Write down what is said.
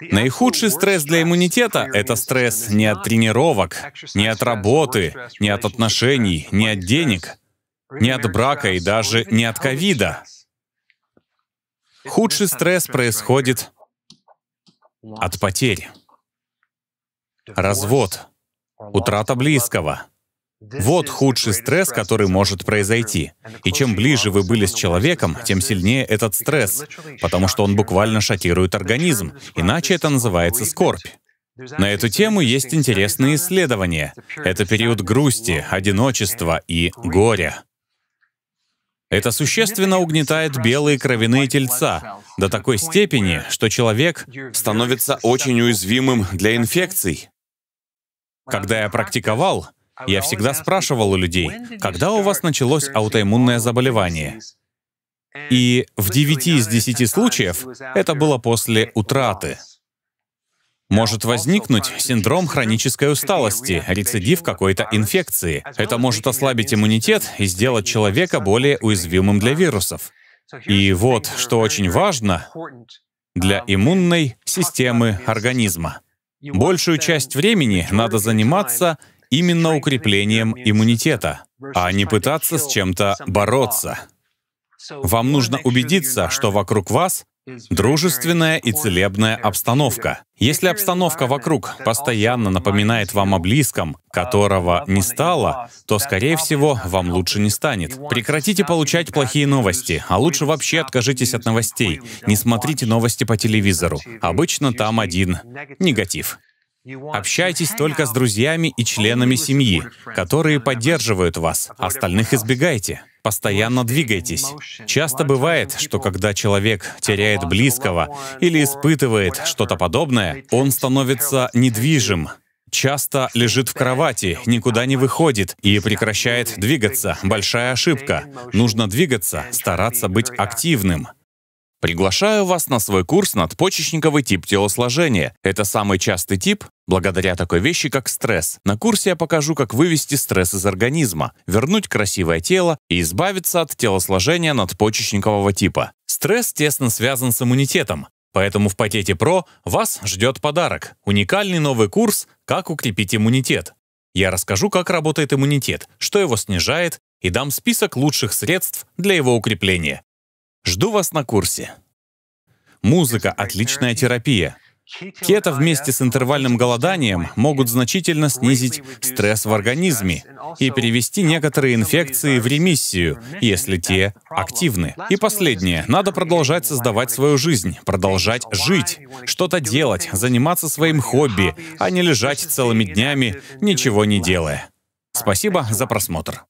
Наихудший стресс для иммунитета — это стресс не от тренировок, не от работы, не от отношений, не от денег, не от брака и даже не от ковида. Худший стресс происходит от потерь. Развод, утрата близкого, вот худший стресс, который может произойти. И чем ближе вы были с человеком, тем сильнее этот стресс, потому что он буквально шокирует организм, иначе это называется скорбь. На эту тему есть интересные исследования. Это период грусти, одиночества и горя. Это существенно угнетает белые кровяные тельца до такой степени, что человек становится очень уязвимым для инфекций. Когда я практиковал, я всегда спрашивал у людей, когда у вас началось аутоиммунное заболевание? И в 9 из 10 случаев это было после утраты. Может возникнуть синдром хронической усталости, рецидив какой-то инфекции. Это может ослабить иммунитет и сделать человека более уязвимым для вирусов. И вот, что очень важно для иммунной системы организма. Большую часть времени надо заниматься именно укреплением иммунитета, а не пытаться с чем-то бороться. Вам нужно убедиться, что вокруг вас дружественная и целебная обстановка. Если обстановка вокруг постоянно напоминает вам о близком, которого не стало, то, скорее всего, вам лучше не станет. Прекратите получать плохие новости, а лучше вообще откажитесь от новостей. Не смотрите новости по телевизору. Обычно там один негатив. Общайтесь только с друзьями и членами семьи, которые поддерживают вас, остальных избегайте. Постоянно двигайтесь. Часто бывает, что когда человек теряет близкого или испытывает что-то подобное, он становится недвижим, часто лежит в кровати, никуда не выходит и прекращает двигаться. Большая ошибка. Нужно двигаться, стараться быть активным. Приглашаю вас на свой курс надпочечниковый тип телосложения. Это самый частый тип, Благодаря такой вещи, как стресс. На курсе я покажу, как вывести стресс из организма, вернуть красивое тело и избавиться от телосложения надпочечникового типа. Стресс тесно связан с иммунитетом, поэтому в пакете ПРО вас ждет подарок – уникальный новый курс «Как укрепить иммунитет». Я расскажу, как работает иммунитет, что его снижает, и дам список лучших средств для его укрепления. Жду вас на курсе. Музыка – отличная терапия. Кето вместе с интервальным голоданием могут значительно снизить стресс в организме и перевести некоторые инфекции в ремиссию, если те активны. И последнее. Надо продолжать создавать свою жизнь, продолжать жить, что-то делать, заниматься своим хобби, а не лежать целыми днями, ничего не делая. Спасибо за просмотр.